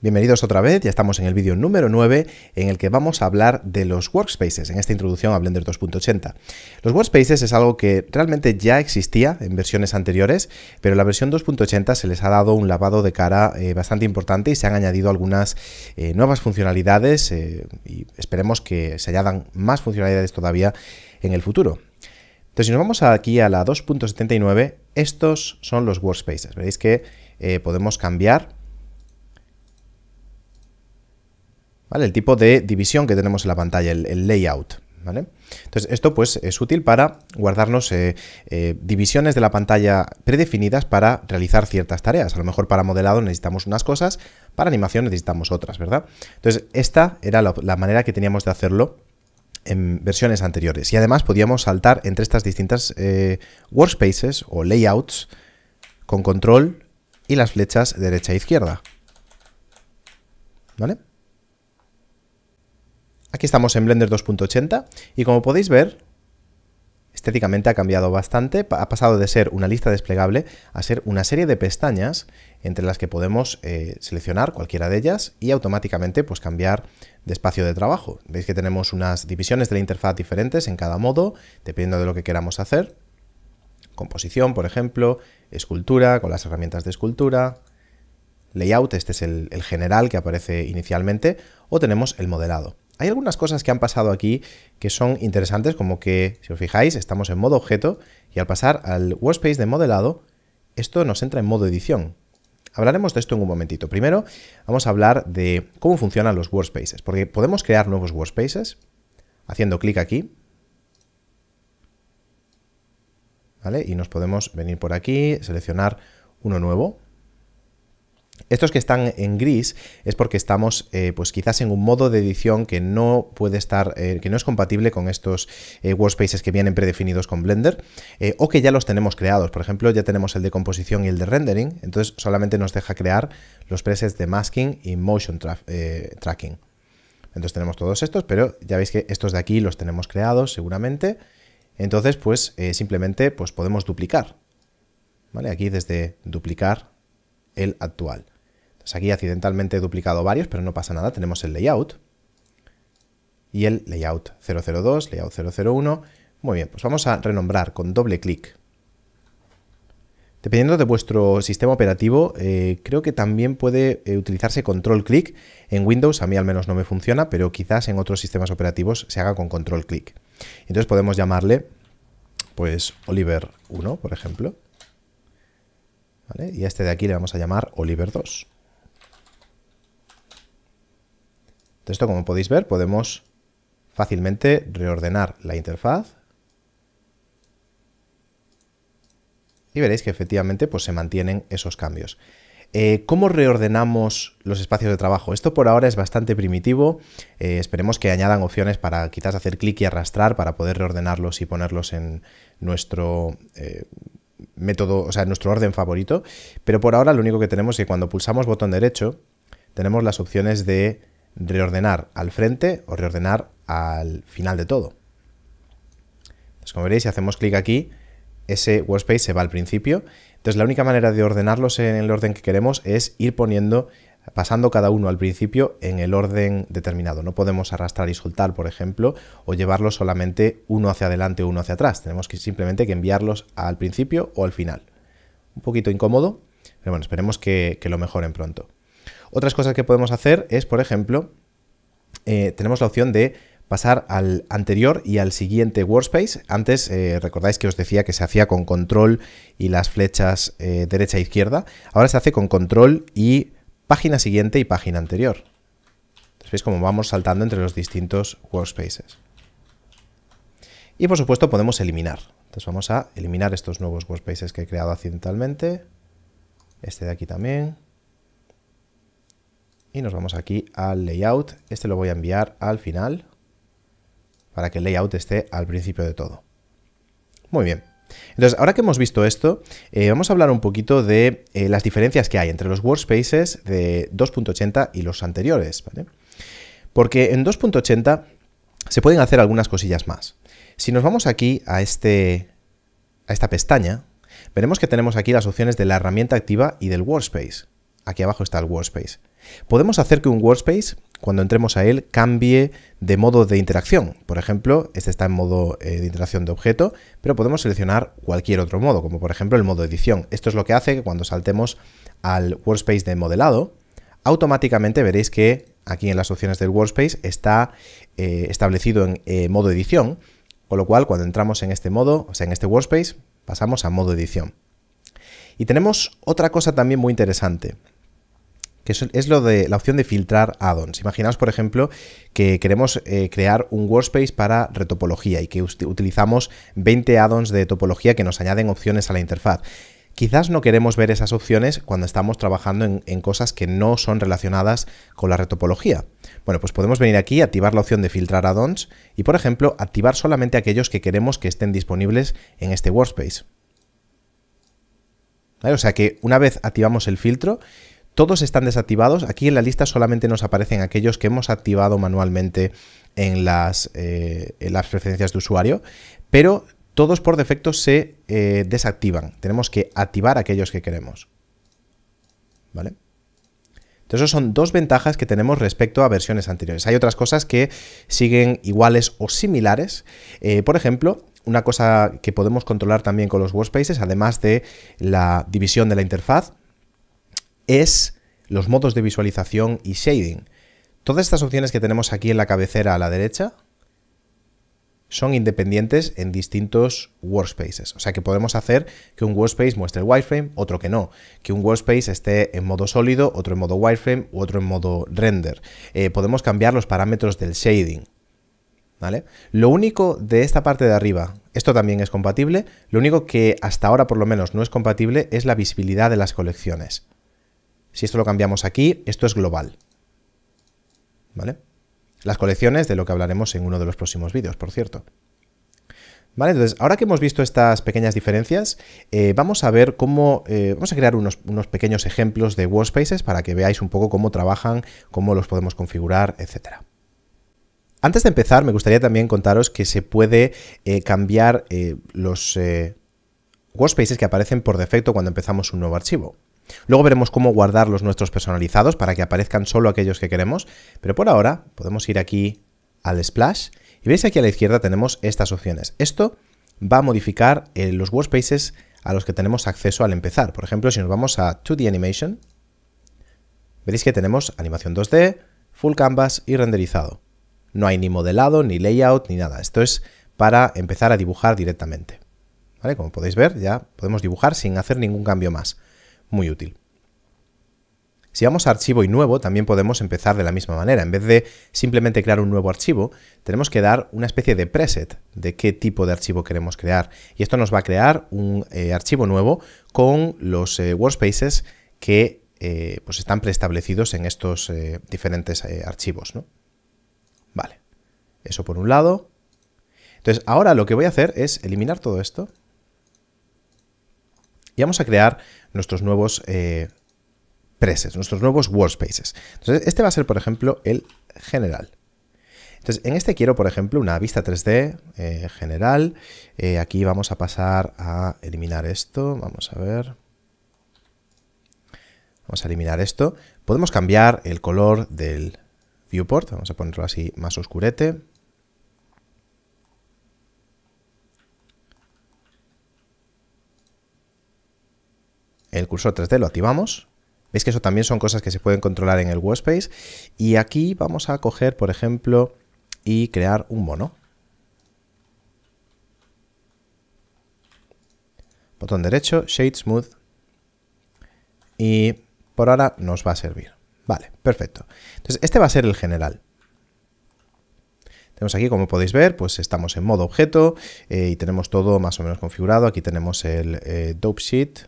Bienvenidos otra vez, ya estamos en el vídeo número 9 en el que vamos a hablar de los workspaces, en esta introducción a Blender 2.80. Los workspaces es algo que realmente ya existía en versiones anteriores, pero la versión 2.80 se les ha dado un lavado de cara eh, bastante importante y se han añadido algunas eh, nuevas funcionalidades eh, y esperemos que se añadan más funcionalidades todavía en el futuro. Entonces, si nos vamos aquí a la 2.79, estos son los workspaces. Veréis que podemos cambiar El tipo de división que tenemos en la pantalla, el, layout, Entonces, esto pues es útil para guardarnos eh, eh, divisiones de la pantalla predefinidas para realizar ciertas tareas. A lo mejor para modelado necesitamos unas cosas, para animación necesitamos otras, ¿verdad? Entonces, esta era la, manera que teníamos de hacerlo en versiones anteriores. Y además podíamos saltar entre estas distintas eh, workspaces o layouts con control y las flechas derecha e izquierda. ¿Vale? Aquí estamos en Blender 2.80 y como podéis ver, estéticamente ha cambiado bastante, ha pasado de ser una lista desplegable a ser una serie de pestañas entre las que podemos eh, seleccionar cualquiera de ellas y automáticamente pues, cambiar de espacio de trabajo. Veis que tenemos unas divisiones de la interfaz diferentes en cada modo, dependiendo de lo que queramos hacer. Composición, por ejemplo, escultura, con las herramientas de escultura, layout, este es el general que aparece inicialmente, o tenemos el modelado. Hay algunas cosas que han pasado aquí que son interesantes, como que, si os fijáis, estamos en modo objeto y al pasar al workspace de modelado, esto nos entra en modo edición. Hablaremos de esto en un momentito. Primero vamos a hablar de cómo funcionan los workspaces, porque podemos crear nuevos workspaces haciendo clic aquí. Y nos podemos venir por aquí, seleccionar uno nuevo. Estos que están en gris es porque estamos eh, pues quizás en un modo de edición que no puede estar, eh, que no es compatible con estos eh, workspaces que vienen predefinidos con Blender o que ya los tenemos creados. Por ejemplo, ya tenemos el de composición y el de rendering, entonces solamente nos deja crear los presets de masking y motion tracking. Entonces tenemos todos estos, pero ya veis que estos de aquí los tenemos creados seguramente. Entonces, pues simplemente pues podemos duplicar. ¿Vale? Aquí desde duplicar el actual. Pues aquí accidentalmente he duplicado varios, pero no pasa nada, tenemos el layout y el layout 002, layout 001. Muy bien, pues vamos a renombrar con doble clic. Dependiendo de vuestro sistema operativo, eh, creo que también puede eh, utilizarse control clic. En Windows a mí al menos no me funciona, pero quizás en otros sistemas operativos se haga con control clic. Entonces podemos llamarle pues Oliver 1, por ejemplo. Y a este de aquí le vamos a llamar Oliver 2. esto, como podéis ver, podemos fácilmente reordenar la interfaz. Y veréis que efectivamente pues, se mantienen esos cambios. Eh, ¿Cómo reordenamos los espacios de trabajo? Esto por ahora es bastante primitivo. Eh, esperemos que añadan opciones para quizás hacer clic y arrastrar para poder reordenarlos y ponerlos en nuestro eh, método, o sea, en nuestro orden favorito. Pero por ahora lo único que tenemos es que cuando pulsamos botón derecho tenemos las opciones de reordenar al frente o reordenar al final de todo. Pues como veréis, si hacemos clic aquí, ese workspace se va al principio. Entonces, la única manera de ordenarlos en el orden que queremos es ir poniendo, pasando cada uno al principio en el orden determinado. No podemos arrastrar y soltar, por ejemplo, o llevarlos solamente uno hacia adelante o uno hacia atrás. Tenemos que simplemente que enviarlos al principio o al final. Un poquito incómodo, pero bueno, esperemos que lo mejoren pronto. Otras cosas que podemos hacer es, por ejemplo, eh, tenemos la opción de pasar al anterior y al siguiente workspace. Antes eh, recordáis que os decía que se hacía con control y las flechas eh, derecha e izquierda. Ahora se hace con control y página siguiente y página anterior. Entonces veis cómo vamos saltando entre los distintos workspaces. Y por supuesto podemos eliminar. Entonces vamos a eliminar estos nuevos workspaces que he creado accidentalmente. Este de aquí también y nos vamos aquí al layout. Este lo voy a enviar al final para que el layout esté al principio de todo. Muy bien. Entonces, ahora que hemos visto esto, eh, vamos a hablar un poquito de eh, las diferencias que hay entre los workspaces de 2.80 y los anteriores, Porque en 2.80 se pueden hacer algunas cosillas más. Si nos vamos aquí a, este, a esta pestaña, veremos que tenemos aquí las opciones de la herramienta activa y del workspace aquí abajo está el workspace. Podemos hacer que un workspace, cuando entremos a él, cambie de modo de interacción. Por ejemplo, este está en modo eh, de interacción de objeto, pero podemos seleccionar cualquier otro modo, como por ejemplo el modo edición. Esto es lo que hace que cuando saltemos al workspace de modelado, automáticamente veréis que aquí en las opciones del workspace está eh, establecido en eh, modo edición, con lo cual cuando entramos en este modo, o sea, en este workspace, pasamos a modo edición. Y tenemos otra cosa también muy interesante que es, lo de la opción de filtrar add-ons. Imaginaos, por ejemplo, que queremos eh, crear un workspace para retopología y que utilizamos 20 add-ons de topología que nos añaden opciones a la interfaz. Quizás no queremos ver esas opciones cuando estamos trabajando en, cosas que no son relacionadas con la retopología. Bueno, pues podemos venir aquí, activar la opción de filtrar add-ons y, por ejemplo, activar solamente aquellos que queremos que estén disponibles en este workspace. O sea que una vez activamos el filtro, todos están desactivados. Aquí en la lista solamente nos aparecen aquellos que hemos activado manualmente en las, eh, preferencias de usuario, pero todos por defecto se eh, desactivan. Tenemos que activar aquellos que queremos. ¿Vale? Entonces, son dos ventajas que tenemos respecto a versiones anteriores. Hay otras cosas que siguen iguales o similares. Eh, por ejemplo, una cosa que podemos controlar también con los workspaces, además de la división de la interfaz, es los modos de visualización y shading. Todas estas opciones que tenemos aquí en la cabecera a la derecha son independientes en distintos workspaces. O sea que podemos hacer que un workspace muestre el wireframe, otro que no. Que un workspace esté en modo sólido, otro en modo wireframe u otro en modo render. Eh, podemos cambiar los parámetros del shading. ¿Vale? Lo único de esta parte de arriba, esto también es compatible, lo único que hasta ahora por lo menos no es compatible es la visibilidad de las colecciones. Si esto lo cambiamos aquí, esto es global. ¿Vale? Las colecciones, de lo que hablaremos en uno de los próximos vídeos, por cierto. Entonces, ahora que hemos visto estas pequeñas diferencias, eh, vamos a ver cómo... Eh, vamos a crear unos, pequeños ejemplos de workspaces para que veáis un poco cómo trabajan, cómo los podemos configurar, etcétera. Antes de empezar, me gustaría también contaros que se puede eh, cambiar los workspaces que aparecen por defecto cuando empezamos un nuevo archivo. Luego veremos cómo guardar los nuestros personalizados para que aparezcan solo aquellos que queremos, pero por ahora podemos ir aquí al Splash y veis aquí a la izquierda tenemos estas opciones. Esto va a modificar eh, los workspaces a los que tenemos acceso al empezar. Por ejemplo, si nos vamos a 2D Animation, veréis que tenemos animación 2D, full canvas y renderizado. No hay ni modelado, ni layout, ni nada. Esto es para empezar a dibujar directamente. Como podéis ver, ya podemos dibujar sin hacer ningún cambio más muy útil. Si vamos a archivo y nuevo, también podemos empezar de la misma manera. En vez de simplemente crear un nuevo archivo, tenemos que dar una especie de preset de qué tipo de archivo queremos crear. Y esto nos va a crear un eh, archivo nuevo con los eh, workspaces que eh, pues están preestablecidos en estos diferentes archivos. ¿no? Vale, eso por un lado. Entonces, ahora lo que voy a hacer es eliminar todo esto y vamos a crear nuestros nuevos eh, presets, nuestros nuevos workspaces. Entonces, este va a ser, por ejemplo, el general. Entonces, en este quiero, por ejemplo, una vista 3D eh, general. Eh, aquí vamos a pasar a eliminar esto. Vamos a ver. Vamos a eliminar esto. Podemos cambiar el color del viewport. Vamos a ponerlo así más oscurete. el cursor 3D, lo activamos. Veis que eso también son cosas que se pueden controlar en el workspace. Y aquí vamos a coger, por ejemplo, y crear un mono. Botón derecho, Shade Smooth. Y por ahora nos va a servir. Vale, perfecto. Entonces, este va a ser el general. Tenemos aquí, como podéis ver, pues estamos en modo objeto eh, y tenemos todo más o menos configurado. Aquí tenemos el eh, dope sheet,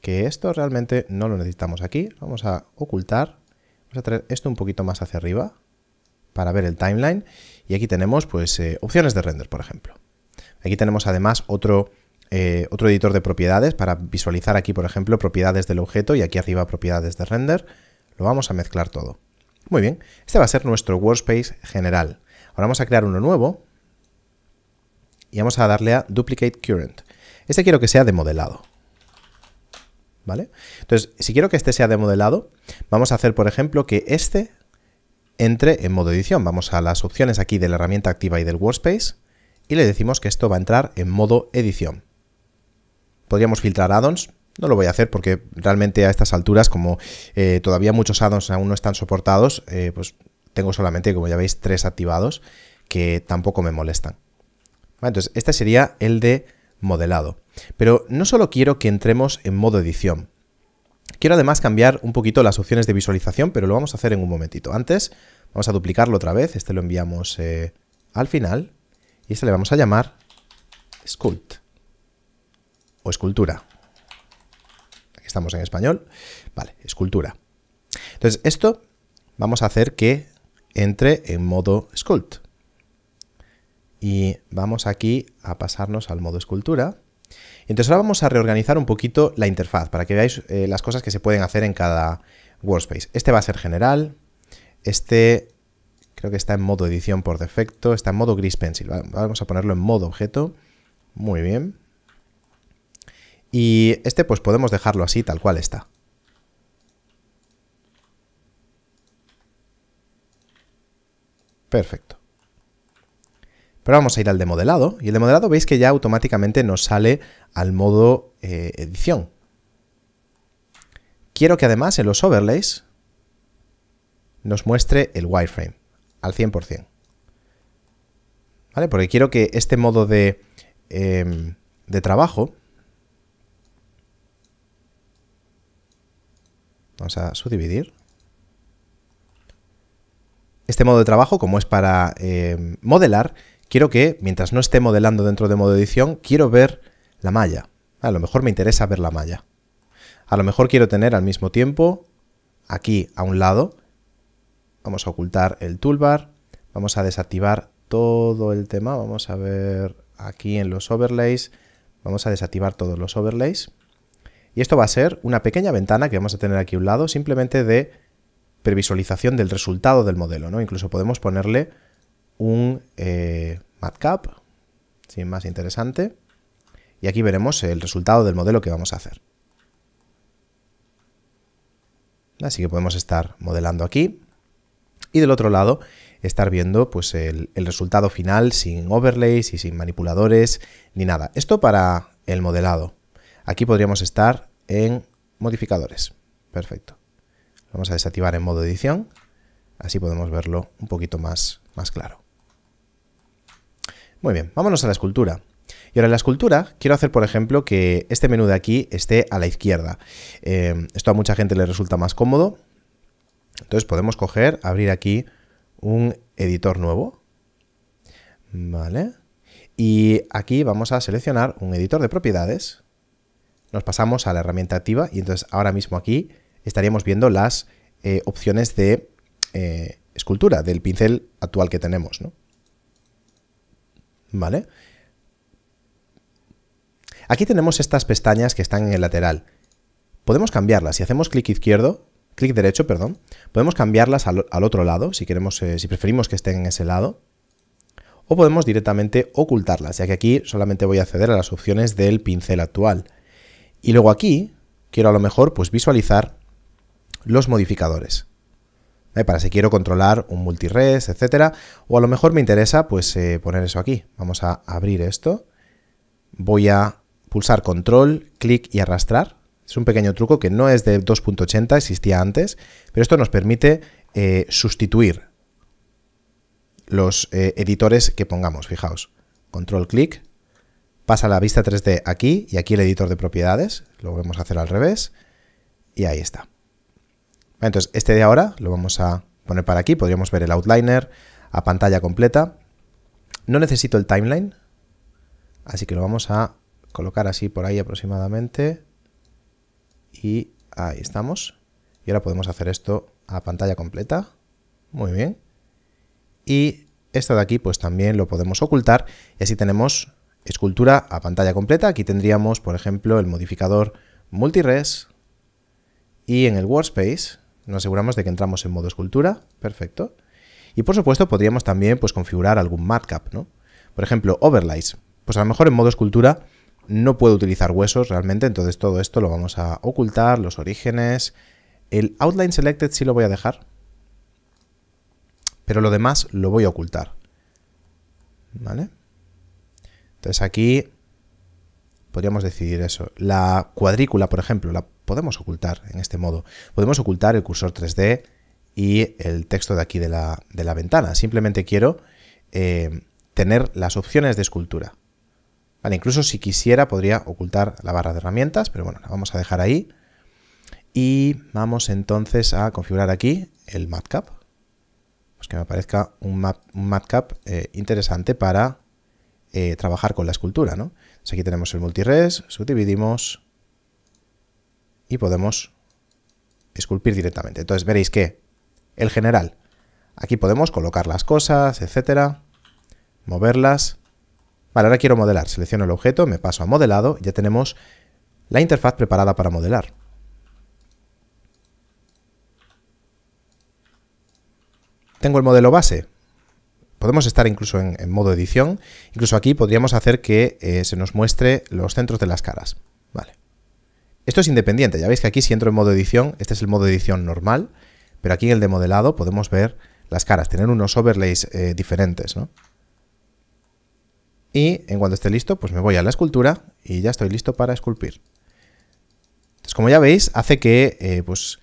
que esto realmente no lo necesitamos aquí. Vamos a ocultar, vamos a traer esto un poquito más hacia arriba para ver el timeline y aquí tenemos pues eh, opciones de render, por ejemplo. Aquí tenemos además otro, eh, otro editor de propiedades para visualizar aquí, por ejemplo, propiedades del objeto y aquí arriba propiedades de render. Lo vamos a mezclar todo. Muy bien, este va a ser nuestro workspace general. Ahora vamos a crear uno nuevo y vamos a darle a Duplicate Current. Este quiero que sea de modelado. Entonces, si quiero que este sea de modelado, vamos a hacer, por ejemplo, que este entre en modo edición. Vamos a las opciones aquí de la herramienta activa y del workspace y le decimos que esto va a entrar en modo edición. Podríamos filtrar addons, no lo voy a hacer porque realmente a estas alturas, como eh, todavía muchos addons aún no están soportados, eh, pues tengo solamente, como ya veis, tres activados que tampoco me molestan. Entonces, este sería el de modelado. Pero no solo quiero que entremos en modo edición. Quiero además cambiar un poquito las opciones de visualización, pero lo vamos a hacer en un momentito. Antes, vamos a duplicarlo otra vez. Este lo enviamos eh, al final. Y este le vamos a llamar Sculpt. O escultura. Aquí estamos en español. Vale, escultura. Entonces, esto vamos a hacer que entre en modo Sculpt. Y vamos aquí a pasarnos al modo escultura. Entonces ahora vamos a reorganizar un poquito la interfaz para que veáis eh, las cosas que se pueden hacer en cada workspace. Este va a ser general, este creo que está en modo edición por defecto, está en modo gris pencil. Vamos a ponerlo en modo objeto. Muy bien. Y este pues podemos dejarlo así, tal cual está. Perfecto. Pero vamos a ir al de modelado y el de modelado veis que ya automáticamente nos sale al modo eh, edición. Quiero que además en los overlays nos muestre el wireframe al 100%. ¿Vale? Porque quiero que este modo de, em, de trabajo... Vamos a subdividir este modo de trabajo, como es para em, modelar, quiero que, mientras no esté modelando dentro de modo edición, quiero ver la malla. A lo mejor me interesa ver la malla. A lo mejor quiero tener al mismo tiempo aquí a un lado. Vamos a ocultar el toolbar. Vamos a desactivar todo el tema. Vamos a ver aquí en los overlays. Vamos a desactivar todos los overlays. Y esto va a ser una pequeña ventana que vamos a tener aquí a un lado, simplemente de previsualización del resultado del modelo. ¿no? Incluso podemos ponerle un eh, matcap, sin más interesante. Y aquí veremos el resultado del modelo que vamos a hacer. Así que podemos estar modelando aquí y del otro lado estar viendo pues, el, resultado final sin overlays y sin manipuladores ni nada. Esto para el modelado. Aquí podríamos estar en modificadores. Perfecto. vamos a desactivar en modo edición. Así podemos verlo un poquito más, más claro. Muy bien, vámonos a la escultura. Y ahora en la escultura quiero hacer, por ejemplo, que este menú de aquí esté a la izquierda. Eh, esto a mucha gente le resulta más cómodo. Entonces podemos coger, abrir aquí un editor nuevo. Vale. Y aquí vamos a seleccionar un editor de propiedades. Nos pasamos a la herramienta activa y entonces ahora mismo aquí estaríamos viendo las eh, opciones de eh, escultura del pincel actual que tenemos. ¿no? ¿vale? Aquí tenemos estas pestañas que están en el lateral. Podemos cambiarlas. Si hacemos clic izquierdo, clic derecho, perdón, podemos cambiarlas al, otro lado, si queremos, eh, si preferimos que estén en ese lado, o podemos directamente ocultarlas, ya que aquí solamente voy a acceder a las opciones del pincel actual. Y luego aquí quiero a lo mejor pues visualizar los modificadores para si quiero controlar un multires, etcétera. O a lo mejor me interesa pues eh, poner eso aquí. Vamos a abrir esto. Voy a pulsar control, clic y arrastrar. Es un pequeño truco que no es de 2.80, existía antes, pero esto nos permite eh, sustituir los eh, editores que pongamos. Fijaos, control, clic, pasa la vista 3D aquí y aquí el editor de propiedades. Lo vamos a hacer al revés y ahí está. Entonces, este de ahora lo vamos a poner para aquí. Podríamos ver el outliner a pantalla completa. No necesito el timeline, así que lo vamos a colocar así por ahí aproximadamente. Y ahí estamos. Y ahora podemos hacer esto a pantalla completa. Muy bien. Y esto de aquí pues también lo podemos ocultar y así tenemos escultura a pantalla completa. Aquí tendríamos, por ejemplo, el modificador multires y en el workspace nos aseguramos de que entramos en modo escultura, perfecto. Y por supuesto podríamos también pues, configurar algún matcap, ¿no? Por ejemplo, overlays. Pues a lo mejor en modo escultura no puedo utilizar huesos realmente, entonces todo esto lo vamos a ocultar, los orígenes. El outline selected sí lo voy a dejar, pero lo demás lo voy a ocultar. ¿Vale? Entonces aquí podríamos decidir eso. La cuadrícula, por ejemplo, la podemos ocultar en este modo. Podemos ocultar el cursor 3D y el texto de aquí de la, ventana. Simplemente quiero eh, tener las opciones de escultura. Vale, incluso si quisiera podría ocultar la barra de herramientas, pero bueno, la vamos a dejar ahí. Y vamos entonces a configurar aquí el matcap. Pues que me parezca un, matcap eh, interesante para eh, trabajar con la escultura, ¿no? Pues aquí tenemos el multires, subdividimos y podemos esculpir directamente. Entonces veréis que el general, aquí podemos colocar las cosas, etcétera, moverlas. Vale, ahora quiero modelar. Selecciono el objeto, me paso a modelado, ya tenemos la interfaz preparada para modelar. Tengo el modelo base, podemos estar incluso en, modo edición, incluso aquí podríamos hacer que eh, se nos muestre los centros de las caras. Vale. Esto es independiente, ya veis que aquí si entro en modo edición, este es el modo edición normal, pero aquí en el de modelado podemos ver las caras, tener unos overlays eh, diferentes. Y en cuanto esté listo, pues me voy a la escultura y ya estoy listo para esculpir. Entonces, como ya veis, hace que eh, pues,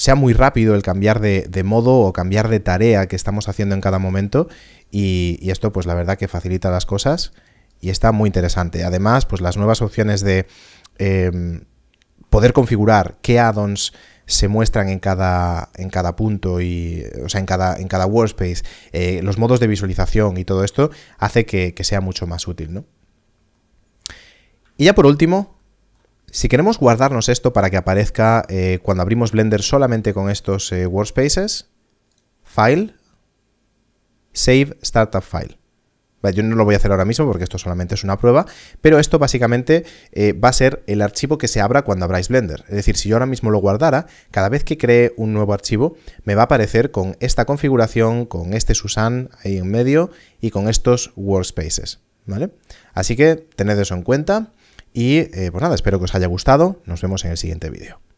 sea muy rápido el cambiar de, modo o cambiar de tarea que estamos haciendo en cada momento y, esto pues la verdad que facilita las cosas y está muy interesante. Además pues las nuevas opciones de em, poder configurar qué add-ons se muestran en cada, en cada punto y, o sea, en cada, en cada workspace, eh, los modos de visualización y todo esto hace que, sea mucho más útil, Y ya por último, si queremos guardarnos esto para que aparezca eh, cuando abrimos Blender solamente con estos eh, workspaces, File, Save Startup File. yo no lo voy a hacer ahora mismo porque esto solamente es una prueba, pero esto básicamente eh, va a ser el archivo que se abra cuando abráis Blender. Es decir, si yo ahora mismo lo guardara, cada vez que cree un nuevo archivo, me va a aparecer con esta configuración, con este Susan ahí en medio y con estos workspaces. ¿vale? Así que tened eso en cuenta. Y eh, pues nada, espero que os haya gustado. Nos vemos en el siguiente vídeo.